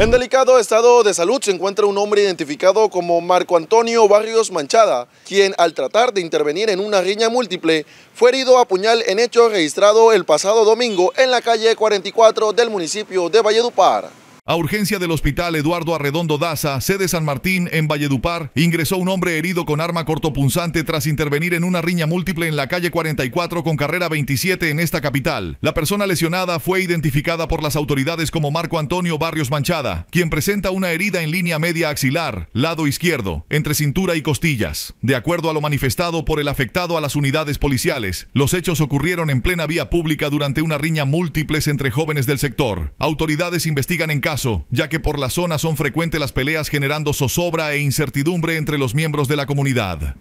En delicado estado de salud se encuentra un hombre identificado como Marco Antonio Barrios Manchada, quien al tratar de intervenir en una riña múltiple fue herido a puñal en hecho registrado el pasado domingo en la calle 44 del municipio de Valledupar. A urgencia del hospital Eduardo Arredondo Daza, sede San Martín, en Valledupar, ingresó un hombre herido con arma cortopunzante tras intervenir en una riña múltiple en la calle 44 con carrera 27 en esta capital. La persona lesionada fue identificada por las autoridades como Marco Antonio Barrios Manchada, quien presenta una herida en línea media axilar, lado izquierdo, entre cintura y costillas. De acuerdo a lo manifestado por el afectado a las unidades policiales, los hechos ocurrieron en plena vía pública durante una riña múltiples entre jóvenes del sector. Autoridades investigan en caso caso, ya que por la zona son frecuentes las peleas generando zozobra e incertidumbre entre los miembros de la comunidad.